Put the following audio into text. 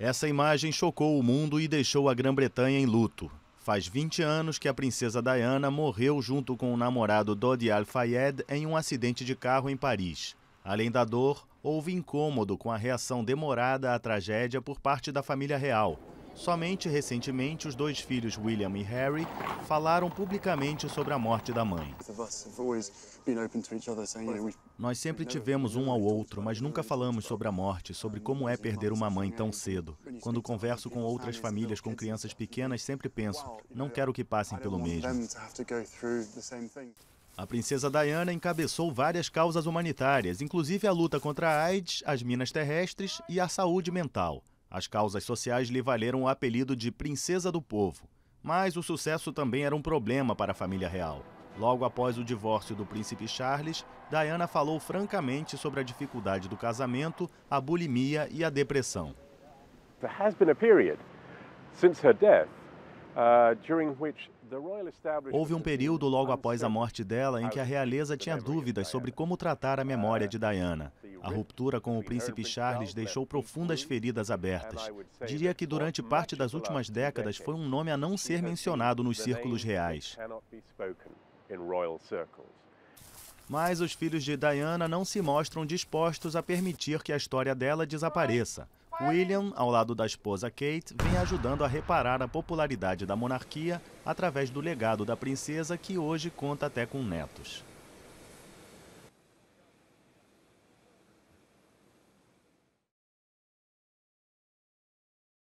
Essa imagem chocou o mundo e deixou a Grã-Bretanha em luto. Faz 20 anos que a princesa Diana morreu junto com o namorado Dodi Al-Fayed em um acidente de carro em Paris. Além da dor, houve incômodo com a reação demorada à tragédia por parte da família real. Somente recentemente, os dois filhos, William e Harry, falaram publicamente sobre a morte da mãe. Nós sempre tivemos um ao outro, mas nunca falamos sobre a morte, sobre como é perder uma mãe tão cedo. Quando converso com outras famílias com crianças pequenas, sempre penso: não quero que passem pelo mesmo. A princesa Diana encabeçou várias causas humanitárias, inclusive a luta contra a AIDS, as minas terrestres e a saúde mental. As causas sociais lhe valeram o apelido de Princesa do Povo, mas o sucesso também era um problema para a família real. Logo após o divórcio do príncipe Charles, Diana falou francamente sobre a dificuldade do casamento, a bulimia e a depressão. Uh, Houve um período logo após a morte dela em que a realeza tinha dúvidas sobre como tratar a memória de Diana. A ruptura com o príncipe Charles deixou profundas feridas abertas. Diria que durante parte das últimas décadas foi um nome a não ser mencionado nos círculos reais. Mas os filhos de Diana não se mostram dispostos a permitir que a história dela desapareça. William, ao lado da esposa Kate, vem ajudando a reparar a popularidade da monarquia através do legado da princesa que hoje conta até com netos.